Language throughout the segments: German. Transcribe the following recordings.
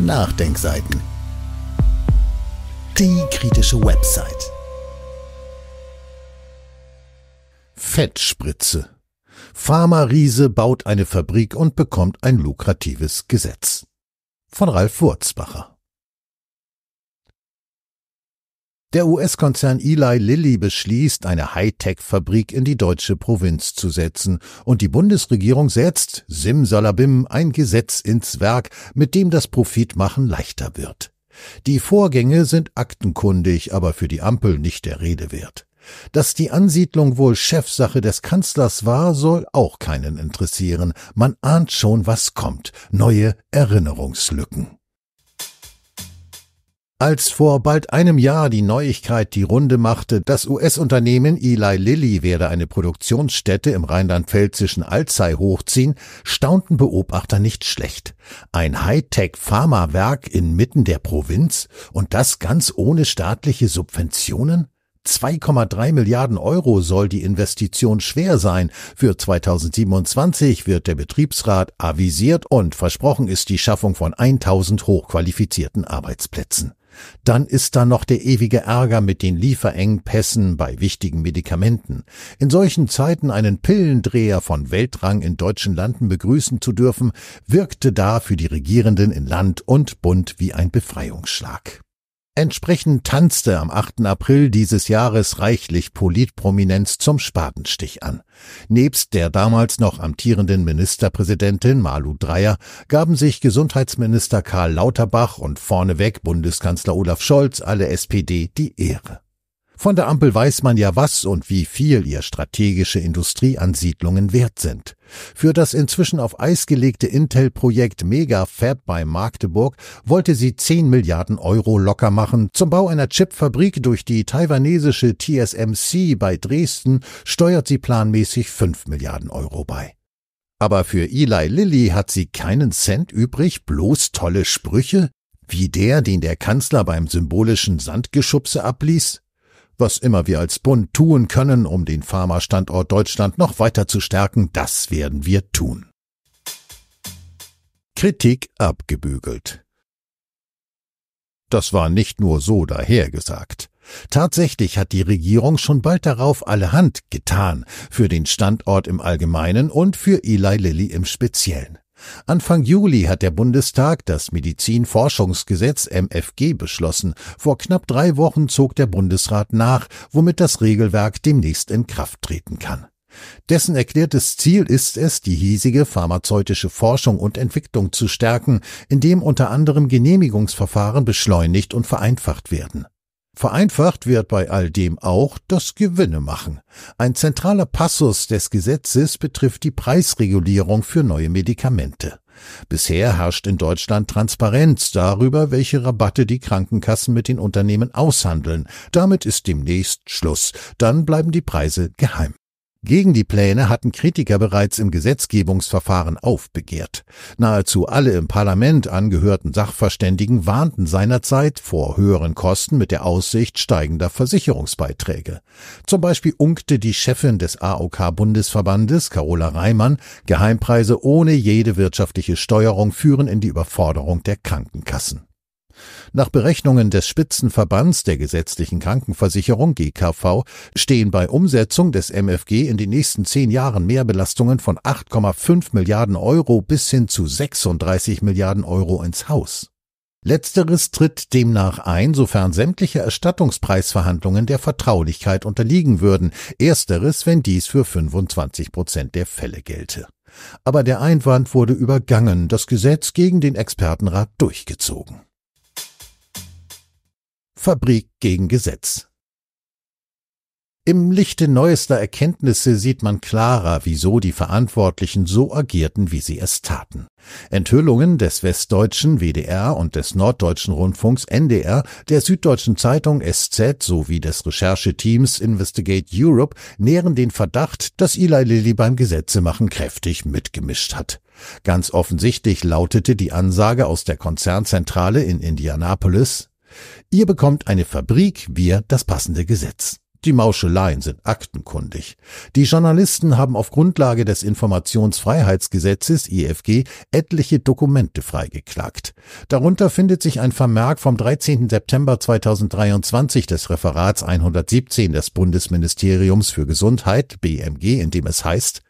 Nachdenkseiten. Die kritische Website. Fettspritze. Pharma-Riese baut eine Fabrik und bekommt ein lukratives Gesetz. Von Ralf Wurzbacher. Der US-Konzern Eli Lilly beschließt, eine Hightech-Fabrik in die deutsche Provinz zu setzen, und die Bundesregierung setzt, simsalabim, ein Gesetz ins Werk, mit dem das Profitmachen leichter wird. Die Vorgänge sind aktenkundig, aber für die Ampel nicht der Rede wert. Dass die Ansiedlung wohl Chefsache des Kanzlers war, soll auch keinen interessieren. Man ahnt schon, was kommt. Neue Erinnerungslücken. Als vor bald einem Jahr die Neuigkeit die Runde machte, das US-Unternehmen Eli Lilly werde eine Produktionsstätte im rheinland-pfälzischen Alzey hochziehen, staunten Beobachter nicht schlecht. Ein Hightech-Pharmawerk inmitten der Provinz und das ganz ohne staatliche Subventionen? 2,3 Milliarden Euro soll die Investition schwer sein. Für 2027 wird der Betriebsrat avisiert und versprochen ist die Schaffung von 1000 hochqualifizierten Arbeitsplätzen. Dann ist da noch der ewige Ärger mit den Lieferengpässen bei wichtigen Medikamenten. In solchen Zeiten einen Pillendreher von Weltrang in deutschen Landen begrüßen zu dürfen, wirkte da für die Regierenden in Land und Bund wie ein Befreiungsschlag. Entsprechend tanzte am 8. April dieses Jahres reichlich Politprominenz zum Spatenstich an. Nebst der damals noch amtierenden Ministerpräsidentin Malu Dreyer gaben sich Gesundheitsminister Karl Lauterbach und vorneweg Bundeskanzler Olaf Scholz alle SPD die Ehre. Von der Ampel weiß man ja, was und wie viel ihr strategische Industrieansiedlungen wert sind. Für das inzwischen auf Eis gelegte Intel-Projekt Megafab bei Magdeburg wollte sie 10 Milliarden Euro locker machen. Zum Bau einer Chipfabrik durch die taiwanesische TSMC bei Dresden steuert sie planmäßig 5 Milliarden Euro bei. Aber für Eli Lilly hat sie keinen Cent übrig, bloß tolle Sprüche, wie der, den der Kanzler beim symbolischen Sandgeschubse abließ? Was immer wir als Bund tun können, um den Pharmastandort Deutschland noch weiter zu stärken, das werden wir tun. Kritik abgebügelt. Das war nicht nur so dahergesagt. Tatsächlich hat die Regierung schon bald darauf alle Hand getan, für den Standort im Allgemeinen und für Eli Lilly im Speziellen. Anfang Juli hat der Bundestag das Medizinforschungsgesetz MFG beschlossen. Vor knapp drei Wochen zog der Bundesrat nach, womit das Regelwerk demnächst in Kraft treten kann. Dessen erklärtes Ziel ist es, die hiesige pharmazeutische Forschung und Entwicklung zu stärken, indem unter anderem Genehmigungsverfahren beschleunigt und vereinfacht werden. Vereinfacht wird bei all dem auch das Gewinne machen. Ein zentraler Passus des Gesetzes betrifft die Preisregulierung für neue Medikamente. Bisher herrscht in Deutschland Transparenz darüber, welche Rabatte die Krankenkassen mit den Unternehmen aushandeln. Damit ist demnächst Schluss. Dann bleiben die Preise geheim. Gegen die Pläne hatten Kritiker bereits im Gesetzgebungsverfahren aufbegehrt. Nahezu alle im Parlament angehörten Sachverständigen warnten seinerzeit vor höheren Kosten mit der Aussicht steigender Versicherungsbeiträge. Zum Beispiel unkte die Chefin des AOK-Bundesverbandes, Carola Reimann, Geheimpreise ohne jede wirtschaftliche Steuerung führen in die Überforderung der Krankenkassen. Nach Berechnungen des Spitzenverbands der gesetzlichen Krankenversicherung GKV stehen bei Umsetzung des MFG in den nächsten zehn Jahren Mehrbelastungen von 8,5 Milliarden Euro bis hin zu 36 Milliarden Euro ins Haus. Letzteres tritt demnach ein, sofern sämtliche Erstattungspreisverhandlungen der Vertraulichkeit unterliegen würden, ersteres, wenn dies für 25 Prozent der Fälle gelte. Aber der Einwand wurde übergangen, das Gesetz gegen den Expertenrat durchgezogen. Fabrik gegen Gesetz. Im Lichte neuester Erkenntnisse sieht man klarer, wieso die Verantwortlichen so agierten, wie sie es taten. Enthüllungen des westdeutschen WDR und des norddeutschen Rundfunks NDR, der süddeutschen Zeitung SZ sowie des Rechercheteams Investigate Europe nähren den Verdacht, dass Eli Lilly beim Gesetzemachen kräftig mitgemischt hat. Ganz offensichtlich lautete die Ansage aus der Konzernzentrale in Indianapolis, Ihr bekommt eine Fabrik, wir das passende Gesetz. Die Mauscheleien sind aktenkundig. Die Journalisten haben auf Grundlage des Informationsfreiheitsgesetzes IFG etliche Dokumente freigeklagt. Darunter findet sich ein Vermerk vom 13. September 2023 des Referats 117 des Bundesministeriums für Gesundheit BMG, in dem es heißt,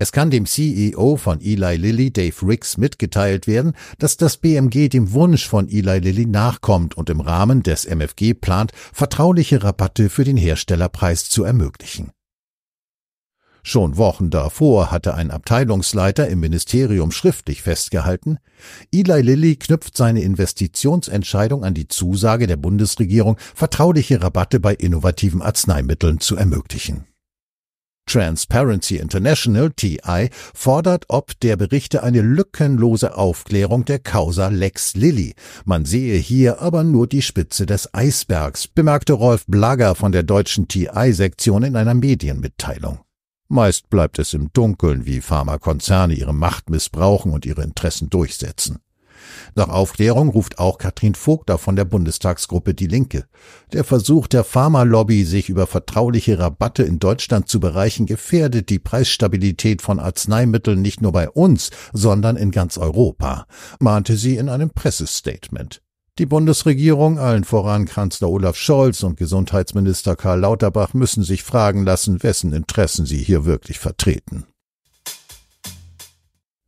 es kann dem CEO von Eli Lilly, Dave Ricks, mitgeteilt werden, dass das BMG dem Wunsch von Eli Lilly nachkommt und im Rahmen des MFG plant, vertrauliche Rabatte für den Herstellerpreis zu ermöglichen. Schon Wochen davor hatte ein Abteilungsleiter im Ministerium schriftlich festgehalten, Eli Lilly knüpft seine Investitionsentscheidung an die Zusage der Bundesregierung, vertrauliche Rabatte bei innovativen Arzneimitteln zu ermöglichen. Transparency International TI fordert ob der Berichte eine lückenlose Aufklärung der Causa Lex Lilly. Man sehe hier aber nur die Spitze des Eisbergs, bemerkte Rolf Blager von der deutschen TI-Sektion in einer Medienmitteilung. Meist bleibt es im Dunkeln, wie Pharmakonzerne ihre Macht missbrauchen und ihre Interessen durchsetzen. Nach Aufklärung ruft auch Katrin Vogter von der Bundestagsgruppe Die Linke. Der Versuch der Pharmalobby, sich über vertrauliche Rabatte in Deutschland zu bereichen, gefährdet die Preisstabilität von Arzneimitteln nicht nur bei uns, sondern in ganz Europa, mahnte sie in einem Pressestatement. Die Bundesregierung, allen voran Kanzler Olaf Scholz und Gesundheitsminister Karl Lauterbach, müssen sich fragen lassen, wessen Interessen sie hier wirklich vertreten.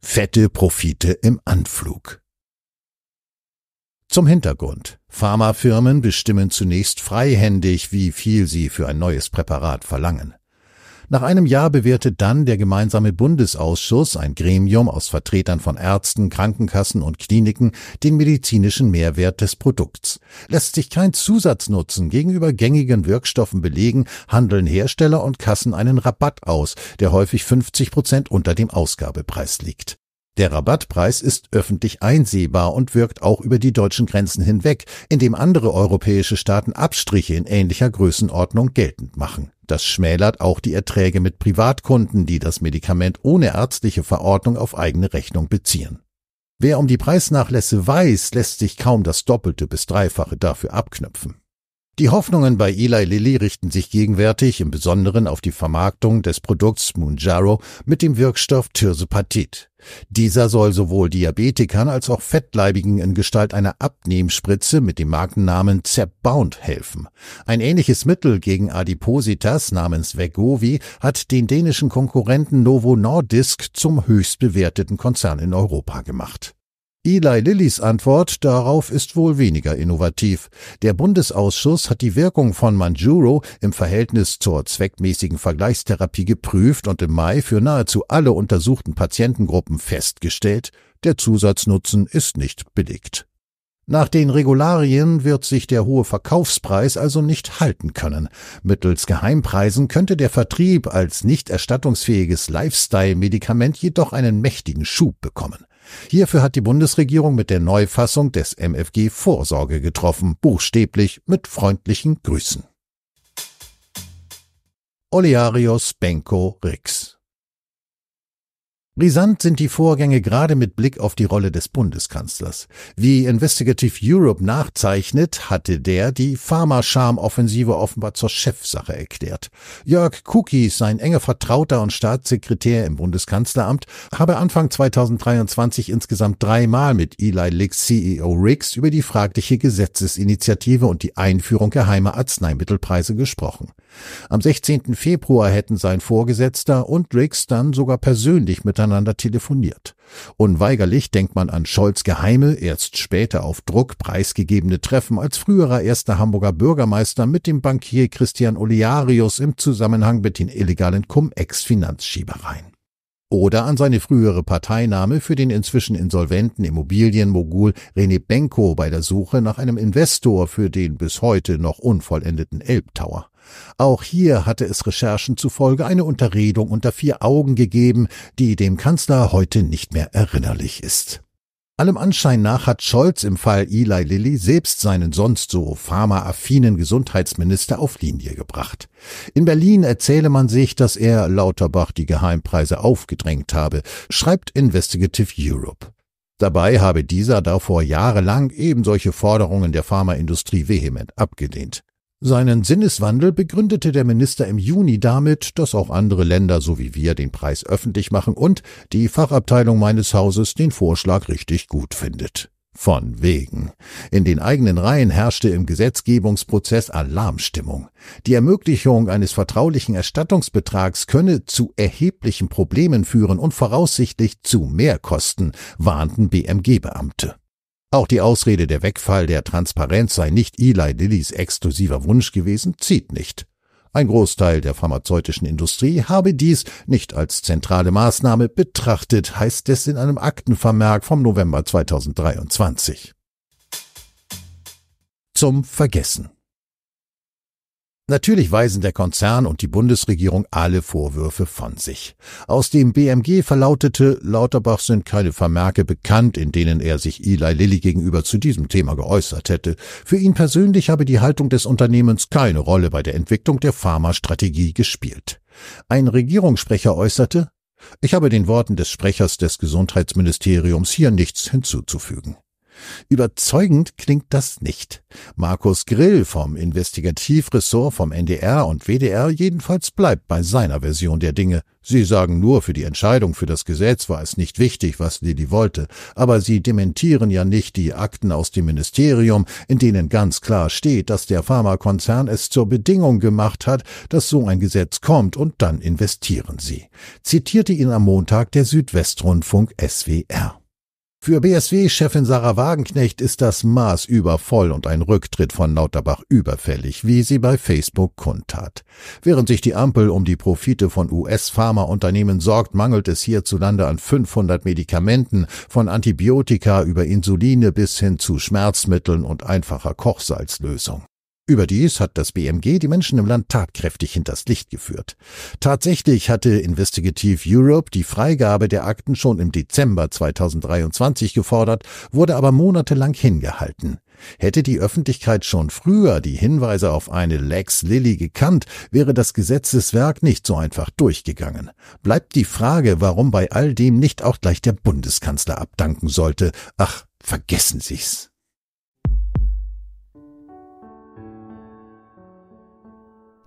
Fette Profite im Anflug. Zum Hintergrund. Pharmafirmen bestimmen zunächst freihändig, wie viel sie für ein neues Präparat verlangen. Nach einem Jahr bewertet dann der gemeinsame Bundesausschuss, ein Gremium aus Vertretern von Ärzten, Krankenkassen und Kliniken, den medizinischen Mehrwert des Produkts. Lässt sich kein Zusatznutzen gegenüber gängigen Wirkstoffen belegen, handeln Hersteller und Kassen einen Rabatt aus, der häufig 50 Prozent unter dem Ausgabepreis liegt. Der Rabattpreis ist öffentlich einsehbar und wirkt auch über die deutschen Grenzen hinweg, indem andere europäische Staaten Abstriche in ähnlicher Größenordnung geltend machen. Das schmälert auch die Erträge mit Privatkunden, die das Medikament ohne ärztliche Verordnung auf eigene Rechnung beziehen. Wer um die Preisnachlässe weiß, lässt sich kaum das Doppelte bis Dreifache dafür abknüpfen. Die Hoffnungen bei Eli Lilly richten sich gegenwärtig im Besonderen auf die Vermarktung des Produkts Moonjaro mit dem Wirkstoff Tirsepatit. Dieser soll sowohl Diabetikern als auch Fettleibigen in Gestalt einer Abnehmspritze mit dem Markennamen Zepbound helfen. Ein ähnliches Mittel gegen Adipositas namens Vegovi hat den dänischen Konkurrenten Novo Nordisk zum höchst bewerteten Konzern in Europa gemacht. Eli Lillys Antwort darauf ist wohl weniger innovativ. Der Bundesausschuss hat die Wirkung von Manjuro im Verhältnis zur zweckmäßigen Vergleichstherapie geprüft und im Mai für nahezu alle untersuchten Patientengruppen festgestellt, der Zusatznutzen ist nicht belegt. Nach den Regularien wird sich der hohe Verkaufspreis also nicht halten können. Mittels Geheimpreisen könnte der Vertrieb als nicht erstattungsfähiges Lifestyle-Medikament jedoch einen mächtigen Schub bekommen. Hierfür hat die Bundesregierung mit der Neufassung des MFG Vorsorge getroffen, buchstäblich mit freundlichen Grüßen. Olearius Benko Rix Brisant sind die Vorgänge gerade mit Blick auf die Rolle des Bundeskanzlers. Wie Investigative Europe nachzeichnet, hatte der die Pharma-Charm-Offensive offenbar zur Chefsache erklärt. Jörg Kukis, sein enger Vertrauter und Staatssekretär im Bundeskanzleramt, habe Anfang 2023 insgesamt dreimal mit Eli Licks CEO Riggs über die fragliche Gesetzesinitiative und die Einführung geheimer Arzneimittelpreise gesprochen. Am 16. Februar hätten sein Vorgesetzter und Riggs dann sogar persönlich miteinander telefoniert. Unweigerlich denkt man an Scholz geheime, erst später auf Druck preisgegebene Treffen als früherer erster Hamburger Bürgermeister mit dem Bankier Christian Olearius im Zusammenhang mit den illegalen Cum-Ex-Finanzschiebereien oder an seine frühere Parteinahme für den inzwischen insolventen Immobilienmogul René Benko bei der Suche nach einem Investor für den bis heute noch unvollendeten Elbtower. Auch hier hatte es Recherchen zufolge eine Unterredung unter vier Augen gegeben, die dem Kanzler heute nicht mehr erinnerlich ist. Allem Anschein nach hat Scholz im Fall Eli Lilly selbst seinen sonst so pharmaaffinen Gesundheitsminister auf Linie gebracht. In Berlin erzähle man sich, dass er Lauterbach die Geheimpreise aufgedrängt habe, schreibt Investigative Europe. Dabei habe dieser davor jahrelang eben solche Forderungen der Pharmaindustrie vehement abgelehnt. Seinen Sinneswandel begründete der Minister im Juni damit, dass auch andere Länder so wie wir den Preis öffentlich machen und die Fachabteilung meines Hauses den Vorschlag richtig gut findet. Von wegen. In den eigenen Reihen herrschte im Gesetzgebungsprozess Alarmstimmung. Die Ermöglichung eines vertraulichen Erstattungsbetrags könne zu erheblichen Problemen führen und voraussichtlich zu Mehrkosten, warnten BMG-Beamte. Auch die Ausrede, der Wegfall der Transparenz sei nicht Eli Lillys exklusiver Wunsch gewesen, zieht nicht. Ein Großteil der pharmazeutischen Industrie habe dies nicht als zentrale Maßnahme betrachtet, heißt es in einem Aktenvermerk vom November 2023. Zum Vergessen. Natürlich weisen der Konzern und die Bundesregierung alle Vorwürfe von sich. Aus dem BMG verlautete, Lauterbach sind keine Vermerke bekannt, in denen er sich Eli Lilly gegenüber zu diesem Thema geäußert hätte. Für ihn persönlich habe die Haltung des Unternehmens keine Rolle bei der Entwicklung der Pharmastrategie gespielt. Ein Regierungssprecher äußerte, ich habe den Worten des Sprechers des Gesundheitsministeriums hier nichts hinzuzufügen. Überzeugend klingt das nicht. Markus Grill vom Investigativressort vom NDR und WDR jedenfalls bleibt bei seiner Version der Dinge. Sie sagen nur, für die Entscheidung für das Gesetz war es nicht wichtig, was Lilly wollte, aber sie dementieren ja nicht die Akten aus dem Ministerium, in denen ganz klar steht, dass der Pharmakonzern es zur Bedingung gemacht hat, dass so ein Gesetz kommt und dann investieren sie. Zitierte ihn am Montag der Südwestrundfunk SWR. Für BSW-Chefin Sarah Wagenknecht ist das Maß übervoll und ein Rücktritt von Lauterbach überfällig, wie sie bei Facebook kundtat. Während sich die Ampel um die Profite von US-Pharmaunternehmen sorgt, mangelt es hierzulande an 500 Medikamenten, von Antibiotika über Insuline bis hin zu Schmerzmitteln und einfacher Kochsalzlösung. Überdies hat das BMG die Menschen im Land tatkräftig hinters Licht geführt. Tatsächlich hatte Investigative Europe die Freigabe der Akten schon im Dezember 2023 gefordert, wurde aber monatelang hingehalten. Hätte die Öffentlichkeit schon früher die Hinweise auf eine Lex Lilly gekannt, wäre das Gesetzeswerk nicht so einfach durchgegangen. Bleibt die Frage, warum bei all dem nicht auch gleich der Bundeskanzler abdanken sollte. Ach, vergessen Sie's.